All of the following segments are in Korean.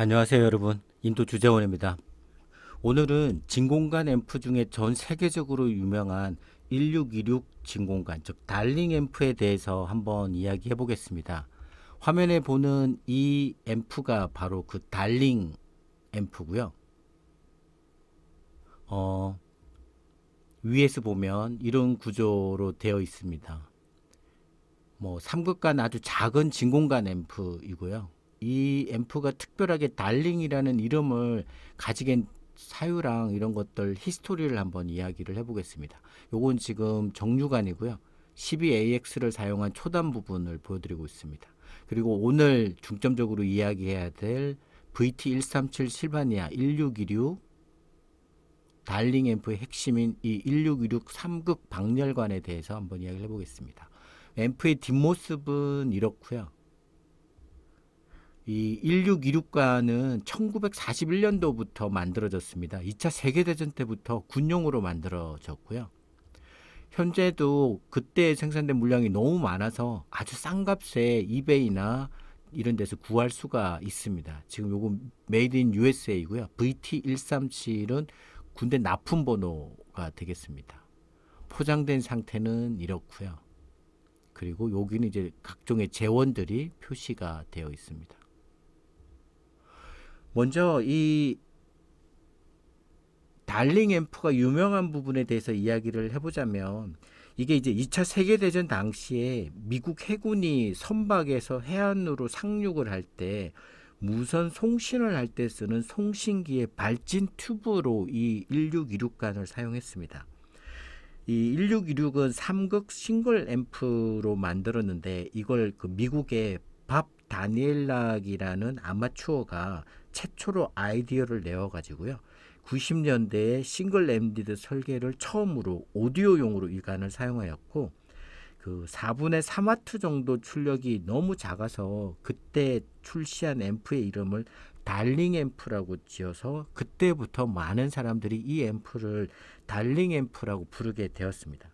안녕하세요 여러분 인도 주재원입니다 오늘은 진공관 앰프 중에 전 세계적으로 유명한 1626 진공관 즉 달링 앰프에 대해서 한번 이야기해 보겠습니다 화면에 보는 이 앰프가 바로 그 달링 앰프고요 어, 위에서 보면 이런 구조로 되어 있습니다 뭐 3극간 아주 작은 진공관 앰프이고요 이 앰프가 특별하게 달링이라는 이름을 가지게 사유랑 이런 것들 히스토리를 한번 이야기를 해보겠습니다. 요건 지금 정류관이고요. 12AX를 사용한 초단 부분을 보여드리고 있습니다. 그리고 오늘 중점적으로 이야기해야 될 VT137 실바니아 1626 달링 앰프의 핵심인 이 1626 3극 박렬관에 대해서 한번 이야기를 해보겠습니다. 앰프의 뒷모습은 이렇고요. 이1 6 2 6과는 1941년도부터 만들어졌습니다. 2차 세계대전 때부터 군용으로 만들어졌고요. 현재도 그때 생산된 물량이 너무 많아서 아주 싼 값에 이베이나 이런 데서 구할 수가 있습니다. 지금 요거 메이드 인 USA이고요. VT137은 군대 납품 번호가 되겠습니다. 포장된 상태는 이렇고요. 그리고 여기는 이제 각종의 재원들이 표시가 되어 있습니다. 먼저 이 달링 앰프가 유명한 부분에 대해서 이야기를 해보자면 이게 이제 2차 세계대전 당시에 미국 해군이 선박에서 해안으로 상륙을 할 때 무선 송신을 할 때 쓰는 송신기의 발진 튜브로 이 1626관을 사용했습니다. 이 1626은 삼극 싱글 앰프로 만들었는데 이걸 그 미국의 밥 다니엘락이라는 아마추어가 최초로 아이디어를 내어가지고요. 90년대에 싱글 엠디드 설계를 처음으로 오디오용으로 일관을 사용하였고 그 4분의 3와트 정도 출력이 너무 작아서 그때 출시한 앰프의 이름을 달링 앰프라고 지어서 그때부터 많은 사람들이 이 앰프를 달링 앰프라고 부르게 되었습니다.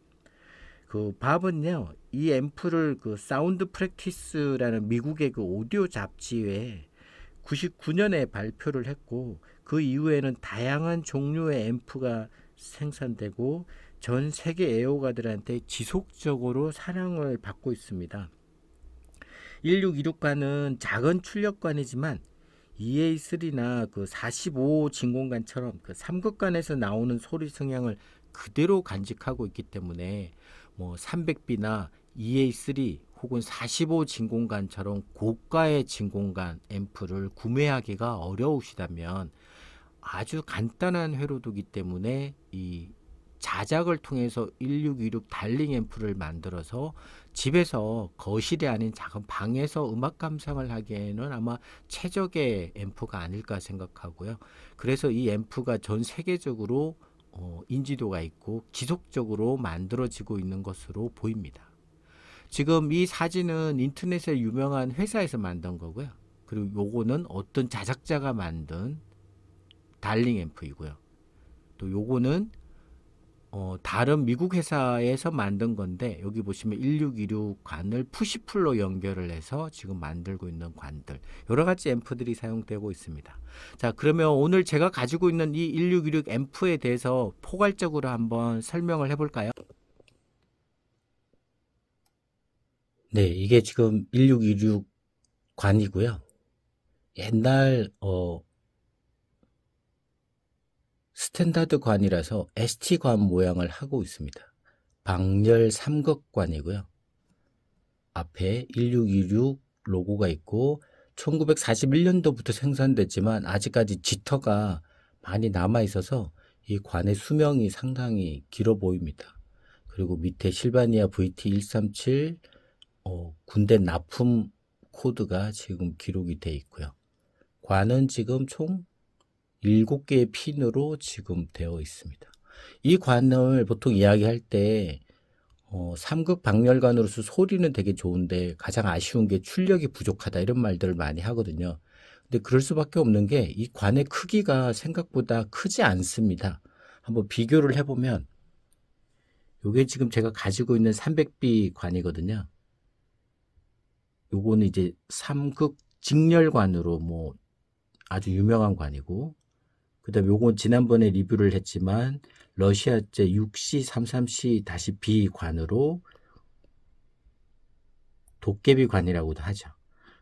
그 밥은요, 이 앰프를 그 사운드 프랙티스라는 미국의 그 오디오 잡지에 99년에 발표를 했고 그 이후에는 다양한 종류의 앰프가 생산되고 전 세계 애호가들한테 지속적으로 사랑을 받고 있습니다. 1626관은 작은 출력관이지만 EA3나 그45 진공관처럼 그 삼극관에서 나오는 소리 성향을 그대로 간직하고 있기 때문에 뭐 300B나 EA3 혹은 45 진공관처럼 고가의 진공관 앰프를 구매하기가 어려우시다면 아주 간단한 회로도기 때문에 이 자작을 통해서 1626 달링 앰프를 만들어서 집에서 거실이 아닌 작은 방에서 음악 감상을 하기에는 아마 최적의 앰프가 아닐까 생각하고요. 그래서 이 앰프가 전 세계적으로 어, 인지도가 있고 지속적으로 만들어지고 있는 것으로 보입니다. 지금 이 사진은 인터넷에 유명한 회사에서 만든 거고요. 그리고 요거는 어떤 자작자가 만든 달링 앰프이고요. 또 요거는 어, 다른 미국 회사에서 만든 건데 여기 보시면 1626 관을 푸시풀로 연결을 해서 지금 만들고 있는 관들 여러 가지 앰프들이 사용되고 있습니다. 자 그러면 오늘 제가 가지고 있는 이 1626 앰프에 대해서 포괄적으로 한번 설명을 해볼까요? 네, 이게 지금 1626 관이고요. 옛날 어 스탠다드 관이라서 ST 관 모양을 하고 있습니다. 방열 삼각관이고요. 앞에 1626 로고가 있고 1941년도부터 생산됐지만 아직까지 지터가 많이 남아 있어서 이 관의 수명이 상당히 길어 보입니다. 그리고 밑에 실바니아 VT 137 어, 군대 납품 코드가 지금 기록이 돼 있고요. 관은 지금 총 7개의 핀으로 지금 되어 있습니다. 이 관을 보통 이야기할 때 어, 삼극 박멸관으로서 소리는 되게 좋은데 가장 아쉬운 게 출력이 부족하다 이런 말들을 많이 하거든요. 근데 그럴 수밖에 없는 게 이 관의 크기가 생각보다 크지 않습니다. 한번 비교를 해보면 요게 지금 제가 가지고 있는 300B 관이거든요. 요거는 이제 삼극 직렬관으로 뭐 아주 유명한 관이고 그다음에 요건 지난번에 리뷰를 했지만 러시아제 6시3 3시 다시 B 관으로 도깨비 관이라고도 하죠.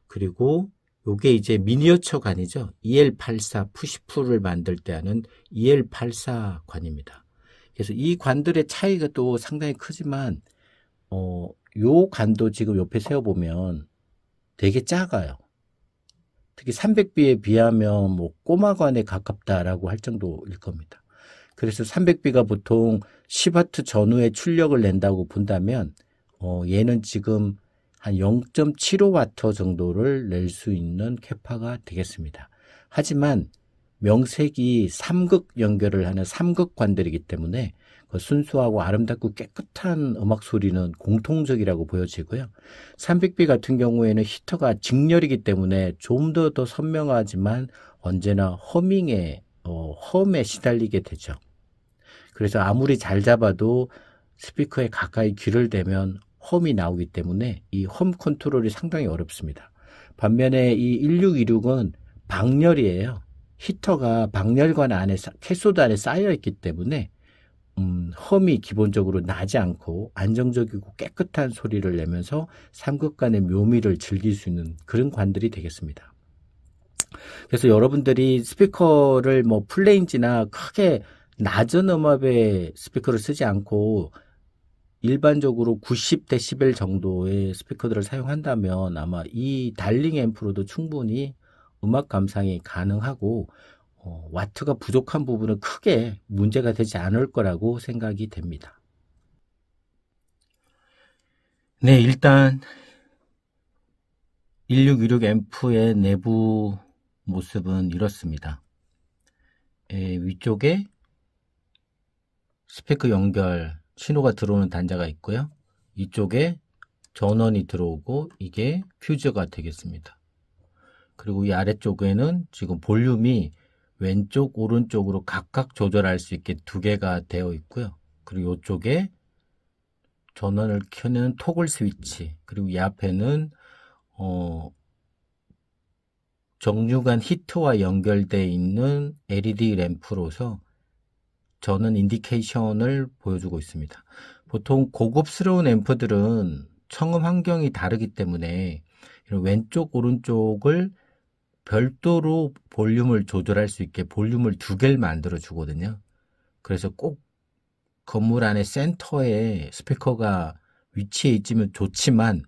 그리고 요게 이제 미니어처 관이죠. EL84 푸시풀을 만들 때 하는 EL84 관입니다. 그래서 이 관들의 차이가 또 상당히 크지만 어, 요 관도 지금 옆에 세워보면 되게 작아요. 특히 3 0 0비에 비하면 뭐 꼬마관에 가깝다라고 할 정도일 겁니다. 그래서 3 0 0비가 보통 10와트 전후에 출력을 낸다고 본다면 어 얘는 지금 한 0.75와트 정도를 낼 수 있는 캐파가 되겠습니다. 하지만 명색이 3극 연결을 하는 3극관들이기 때문에 어, 순수하고 아름답고 깨끗한 음악 소리는 공통적이라고 보여지고요. 300B 같은 경우에는 히터가 직렬이기 때문에 좀 더더 더 선명하지만 언제나 허밍에 어, 험에 시달리게 되죠. 그래서 아무리 잘 잡아도 스피커에 가까이 귀를 대면 험이 나오기 때문에 이 험 컨트롤이 상당히 어렵습니다. 반면에 이 1626은 방열이에요. 히터가 방열관 안에 캐소드 안에 쌓여 있기 때문에 음, 험이 기본적으로 나지 않고 안정적이고 깨끗한 소리를 내면서 삼극간의 묘미를 즐길 수 있는 그런 관들이 되겠습니다. 그래서 여러분들이 스피커를 뭐 플레인지나 크게 낮은 음압의 스피커를 쓰지 않고 일반적으로 90데시벨 정도의 스피커들을 사용한다면 아마 이 달링 앰프로도 충분히 음악 감상이 가능하고 어, 와트가 부족한 부분은 크게 문제가 되지 않을 거라고 생각이 됩니다. 네, 일단 1616 앰프의 내부 모습은 이렇습니다. 예, 위쪽에 스피커 연결 신호가 들어오는 단자가 있고요. 이쪽에 전원이 들어오고 이게 퓨즈가 되겠습니다. 그리고 이 아래쪽에는 지금 볼륨이 왼쪽 오른쪽으로 각각 조절할 수 있게 두 개가 되어 있고요. 그리고 이쪽에 전원을 켜는 토글 스위치 그리고 이 앞에는 어 정류관 히트와 연결되어 있는 LED 램프로서 저는 인디케이션을 보여주고 있습니다. 보통 고급스러운 램프들은 청음 환경이 다르기 때문에 왼쪽 오른쪽을 별도로 볼륨을 조절할 수 있게 볼륨을 두 개를 만들어 주거든요. 그래서 꼭 건물 안에 센터에 스피커가 위치해 있으면 좋지만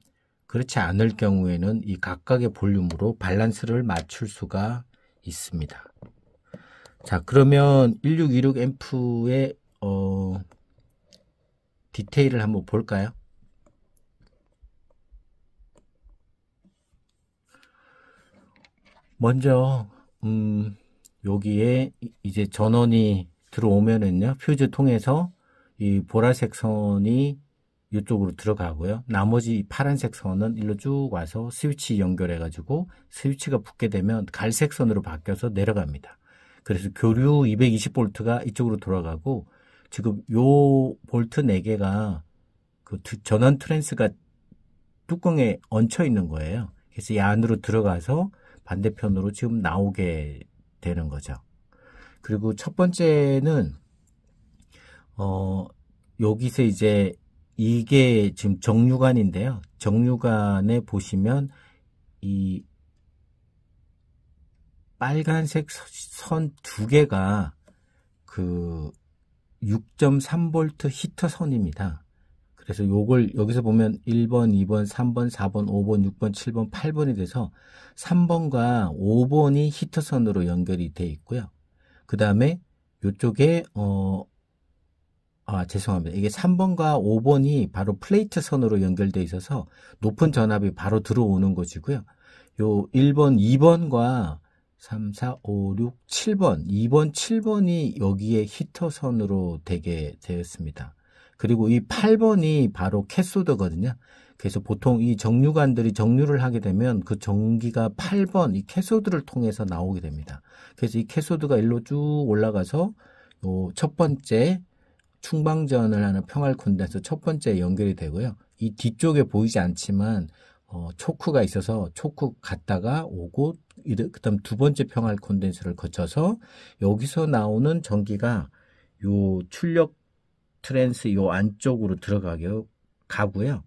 그렇지 않을 경우에는 이 각각의 볼륨으로 밸런스를 맞출 수가 있습니다. 자 그러면 1626 앰프의 어, 디테일을 한번 볼까요? 먼저 음 여기에 이제 전원이 들어오면은요 퓨즈 통해서 이 보라색 선이 이쪽으로 들어가고요. 나머지 파란색 선은 일로 쭉 와서 스위치 연결해 가지고 스위치가 붙게 되면 갈색 선으로 바뀌어서 내려갑니다. 그래서 교류 220볼트가 이쪽으로 돌아가고 지금 요 볼트 4개가 그 전원 트랜스가 뚜껑에 얹혀 있는 거예요. 그래서 이 안으로 들어가서 반대편으로 지금 나오게 되는 거죠. 그리고 첫 번째는 어 여기서 이제 이게 지금 정류관인데요. 정류관에 보시면 이 빨간색 선 두 개가 그6 3볼트 히터 선입니다. 그래서 요걸 여기서 보면 1번, 2번, 3번, 4번, 5번, 6번, 7번, 8번이 돼서 3번과 5번이 히터선으로 연결이 돼 있고요. 그 다음에 요쪽에 어, 아, 죄송합니다. 이게 3번과 5번이 바로 플레이트 선으로 연결돼 있어서 높은 전압이 바로 들어오는 것이고요. 요 1번, 2번과 3, 4, 5, 6, 7번, 2번, 7번이 여기에 히터 선으로 되게 되었습니다. 그리고 이 8번이 바로 캐소드거든요. 그래서 보통 이 정류관들이 정류를 하게 되면 그 전기가 8번 이 캐소드를 통해서 나오게 됩니다. 그래서 이 캐소드가 일로 쭉 올라가서 요첫 번째 충방전을 하는 평활 콘덴서 첫 번째 연결이 되고요. 이 뒤쪽에 보이지 않지만 어, 초크가 있어서 초크 갔다가 오고 그다음 두 번째 평활 콘덴서를 거쳐서 여기서 나오는 전기가 요 출력 트랜스 요 안쪽으로 들어가게 가고요.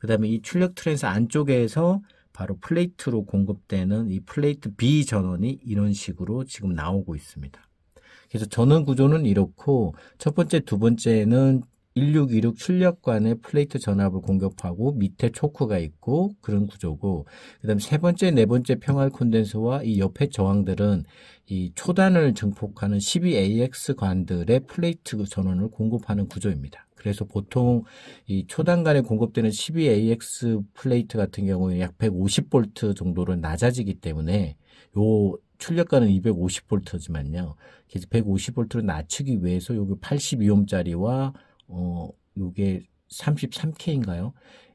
그 다음에 이 출력 트랜스 안쪽에서 바로 플레이트로 공급되는 이 플레이트 B 전원이 이런 식으로 지금 나오고 있습니다. 그래서 전원 구조는 이렇고 첫 번째, 두 번째는 1626 출력관에 플레이트 전압을 공격하고 밑에 초크가 있고 그런 구조고 그다음 세 번째 네 번째 평활 콘덴서와 이 옆에 저항들은 이 초단을 증폭하는 12AX 관들의 플레이트 전원을 공급하는 구조입니다. 그래서 보통 이 초단간에 공급되는 12AX 플레이트 같은 경우에 약 150V 정도로 낮아지기 때문에 요 출력가는 250V지만요. 그래서 150V로 낮추기 위해서 여기 82옴짜리와 어, 요게 33K인가요?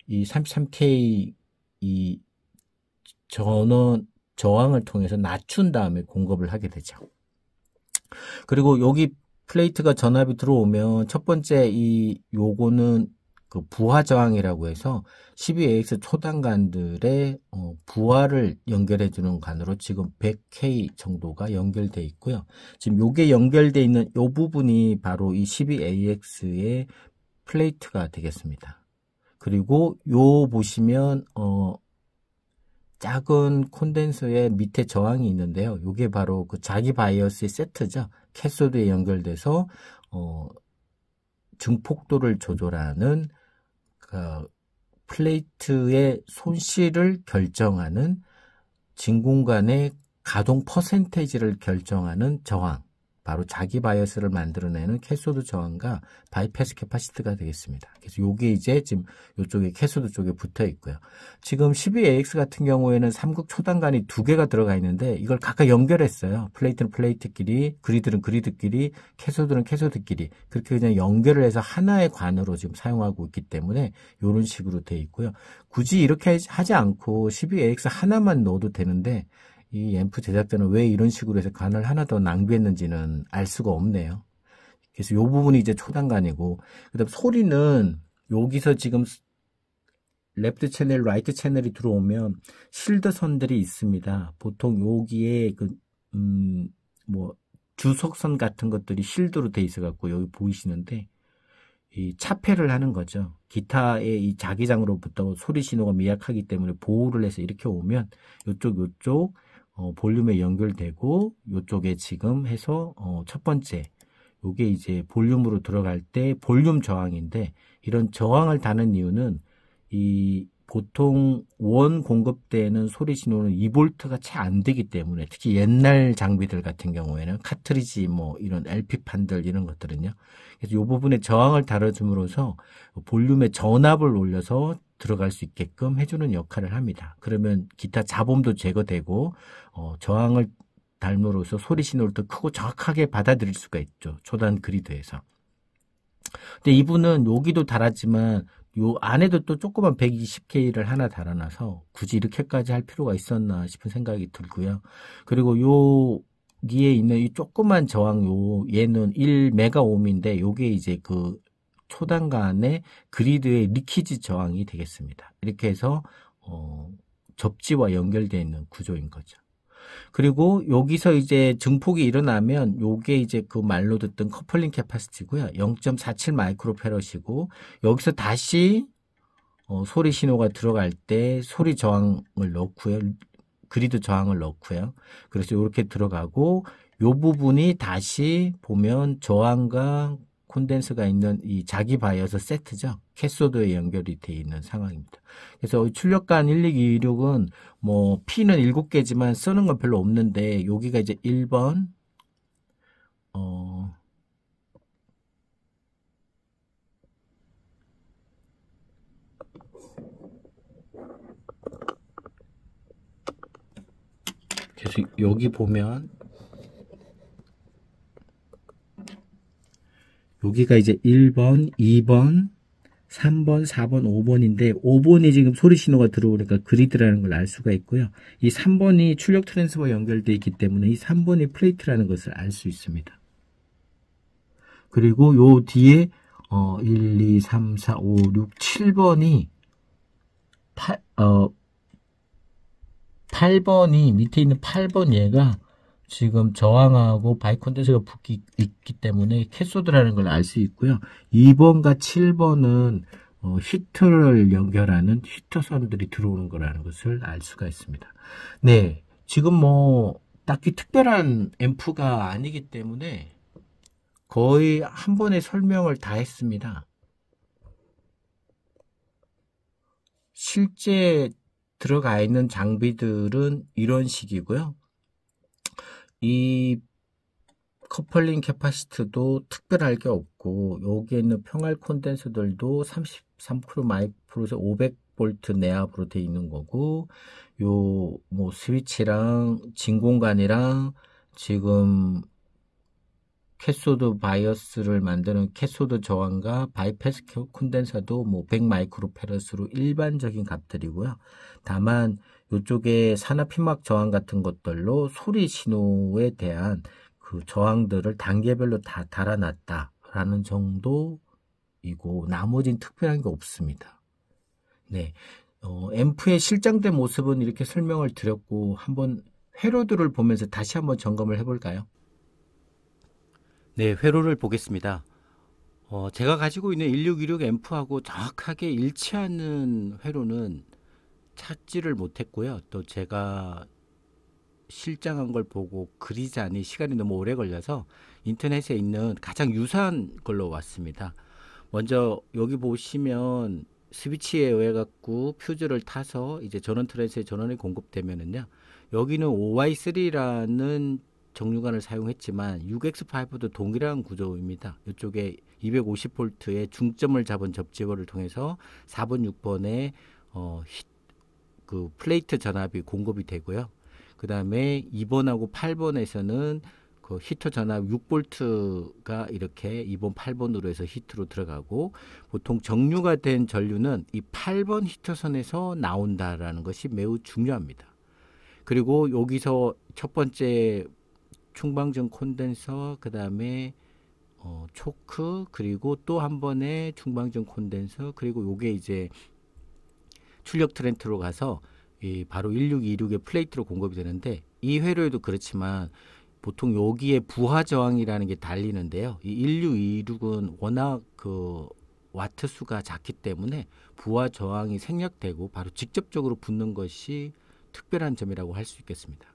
이 33K 이 전원 저항을 통해서 낮춘 다음에 공급을 하게 되죠. 그리고 여기 플레이트가 전압이 들어오면 첫 번째 이 요거는 그 부하 저항이라고 해서 12AX 초단간들의 어, 부하를 연결해 주는 간으로 지금 100K 정도가 연결돼 있고요. 지금 요게 연결돼 있는 요 부분이 바로 이 12AX의 플레이트가 되겠습니다. 그리고 요 보시면 어 작은 콘덴서의 밑에 저항이 있는데요. 요게 바로 그 자기 바이어스의 세트죠. 캐소드에 연결돼서 어, 증폭도를 조절하는 그 플레이트의 손실을 결정하는 진공관의 가동 퍼센테이지를 결정하는 저항 바로 자기 바이어스를 만들어내는 캐소드 저항과 바이패스 캐파시트가 되겠습니다. 그래서 요게 이제 지금 요쪽에 캐소드 쪽에 붙어 있고요. 지금 12AX 같은 경우에는 삼극 초단관이 두 개가 들어가 있는데 이걸 각각 연결했어요. 플레이트는 플레이트끼리, 그리드는 그리드끼리, 캐소드는 캐소드끼리 그렇게 그냥 연결을 해서 하나의 관으로 지금 사용하고 있기 때문에 이런 식으로 돼 있고요. 굳이 이렇게 하지 않고 12AX 하나만 넣어도 되는데 이 앰프 제작자는 왜 이런 식으로 해서 간을 하나 더 낭비했는지는 알 수가 없네요. 그래서 이 부분이 이제 초단간이고, 그 다음 소리는 여기서 지금 랩트 채널, 라이트 채널이 들어오면 실드 선들이 있습니다. 보통 여기에 그, 음, 뭐, 주석선 같은 것들이 실드로 돼 있어갖고 여기 보이시는데, 이 차폐를 하는 거죠. 기타의 이 자기장으로부터 소리 신호가 미약하기 때문에 보호를 해서 이렇게 오면 이쪽 이쪽 어, 볼륨에 연결되고 이쪽에 지금 해서 어, 첫 번째 이게 이제 볼륨으로 들어갈 때 볼륨 저항인데 이런 저항을 다는 이유는 이 보통 원 공급되는 소리 신호는 2볼트가 채 안 되기 때문에 특히 옛날 장비들 같은 경우에는 카트리지 뭐 이런 LP 판들 이런 것들은요. 그래서 이 부분에 저항을 다뤄줌으로써 볼륨의 전압을 올려서 들어갈 수 있게끔 해주는 역할을 합니다. 그러면 기타 자범도 제거되고 어, 저항을 닮으로써 소리 신호를 더 크고 정확하게 받아들일 수가 있죠. 초단 그리드에서. 근데 이분은 여기도 달았지만 요 안에도 또 조그만 120K를 하나 달아놔서 굳이 이렇게까지 할 필요가 있었나 싶은 생각이 들고요. 그리고 요여에 있는 이 조그만 저항 요 얘는 1메가옴인데 요게 이제 그 초단 간의 그리드의 리키지 저항이 되겠습니다. 이렇게 해서 어, 접지와 연결되어 있는 구조인 거죠. 그리고 여기서 이제 증폭이 일어나면 요게 이제 그 말로 듣던 커플링 캐파시티고요. 0.47 마이크로페럿이고 여기서 다시 어, 소리 신호가 들어갈 때 소리 저항을 넣고요. 그리드 저항을 넣고요. 그래서 이렇게 들어가고 요 부분이 다시 보면 저항과 콘덴스가 있는 이 자기 바이어스 세트죠. 캐소드에 연결이 되어 있는 상황입니다. 그래서 출력관 1, 2, 2, 6은 뭐 P는 7개지만 쓰는 건 별로 없는데 여기가 이제 1번 어 여기 보면 여기가 이제 1번, 2번, 3번, 4번, 5번인데 5번이 지금 소리 신호가 들어오니까 그리드라는 걸 알 수가 있고요. 이 3번이 출력 트랜스와 연결되어 있기 때문에 이 3번이 플레이트라는 것을 알 수 있습니다. 그리고 요 뒤에 어, 1, 2, 3, 4, 5, 6, 7번이 8, 어, 8번이 밑에 있는 8번 얘가 지금 저항하고 바이 콘덴스가 붙기 있기 때문에 캐소드라는 걸 알 수 있고요. 2번과 7번은 어, 히터를 연결하는 히터선들이 들어오는 거라는 것을 알 수가 있습니다. 네, 지금 뭐 딱히 특별한 앰프가 아니기 때문에 거의 한 번에 설명을 다 했습니다. 실제 들어가 있는 장비들은 이런 식이고요. 이 커플링 캐파시트도 특별할 게 없고 여기에 있는 평활 콘덴서들도 33%로 마이크로에서 500V 내압으로 돼 있는 거고 요 뭐 스위치랑 진공관이랑 지금 캐소드 바이어스를 만드는 캐소드 저항과 바이패스 콘덴서도 뭐 100마이크로페러스로 일반적인 값들이고요. 다만 이쪽에 산화 피막 저항 같은 것들로 소리 신호에 대한 그 저항들을 단계별로 다 달아놨다라는 정도이고 나머진 특별한 게 없습니다. 네. 어, 앰프의 실장된 모습은 이렇게 설명을 드렸고 한번 회로들을 보면서 다시 한번 점검을 해볼까요? 네, 회로를 보겠습니다. 어, 제가 가지고 있는 1616 앰프하고 정확하게 일치하는 회로는 찾지를 못했고요. 또 제가 실장한 걸 보고 그리자니 시간이 너무 오래 걸려서 인터넷에 있는 가장 유사한 걸로 왔습니다. 먼저 여기 보시면 스위치에 의해 갖고 퓨즈를 타서 이제 전원 트랜스에 전원이 공급되면은요. 여기는 OY3라는 정류관을 사용했지만 6X5도 동일한 구조입니다. 이쪽에 250V의 중점을 잡은 접지부를 통해서 4번, 6번의 어, 히트 그 플레이트 전압이 공급이 되고요. 그 다음에 2번하고 8번에서는 그 히터 전압 6볼트가 이렇게 2번 8번으로 해서 히트로 들어가고 보통 정류가 된 전류는 이 8번 히터선에서 나온다라는 것이 매우 중요합니다. 그리고 여기서 첫 번째 충방전 콘덴서 그다음에 어, 초크 그리고 또 한 번의 충방전 콘덴서 그리고 요게 이제 출력 트렌트로 가서 이 바로 1626의 플레이트로 공급이 되는데 이 회로에도 그렇지만 보통 여기에 부하 저항이라는 게 달리는데요. 이 1626은 워낙 그 와트 수가 작기 때문에 부하 저항이 생략되고 바로 직접적으로 붙는 것이 특별한 점이라고 할 수 있겠습니다.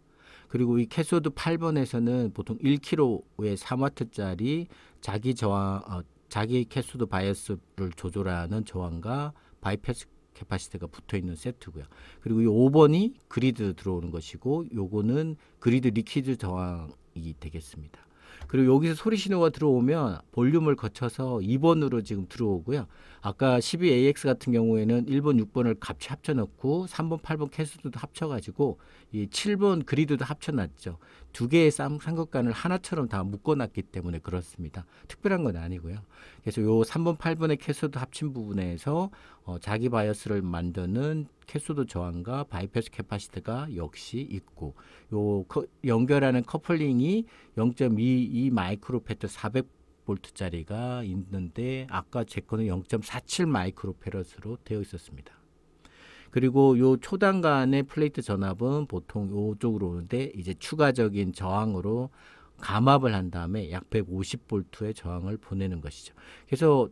그리고 이 캐소드 8번에서는 보통 1kg의 3와트짜리 자기 저항 어, 자기 캐소드 바이어스를 조절하는 저항과 바이패스 캐파시터가 붙어 있는 세트고요. 그리고 이 5번이 그리드 들어오는 것이고 요거는 그리드 리퀴드 저항이 되겠습니다. 그리고 여기서 소리 신호가 들어오면 볼륨을 거쳐서 2번으로 지금 들어오고요. 아까 12AX 같은 경우에는 1번, 6번을 같이 합쳐놓고 3번, 8번 캐스도 트 합쳐가지고 이 7번 그리드도 합쳐놨죠. 두 개의 삼각관을 하나처럼 다 묶어놨기 때문에 그렇습니다. 특별한 건 아니고요. 그래서 요 3번, 8번의 캐소드 합친 부분에서 어, 자기 바이어스를 만드는 캐소드 저항과 바이패스 캐파시트가 역시 있고 요 거, 연결하는 커플링이 0.22 마이크로페트 400 볼트짜리가 있는데 아까 제 거는 0.47 마이크로페럿으로 되어 있었습니다. 그리고 요 초단 간의 플레이트 전압은 보통 요쪽으로 오는데 이제 추가적인 저항으로 감압을 한 다음에 약 150볼트의 저항을 보내는 것이죠. 그래서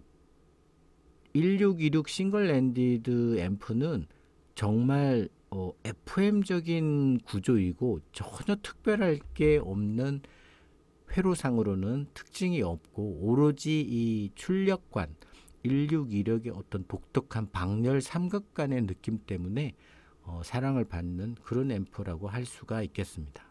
1626 싱글 랜디드 앰프는 정말 어, FM적인 구조이고 전혀 특별할 게 없는 회로상으로는 특징이 없고 오로지 이 출력관 1626의 어떤 독특한 박렬 삼각관의 느낌 때문에 어, 사랑을 받는 그런 앰프라고할 수가 있겠습니다.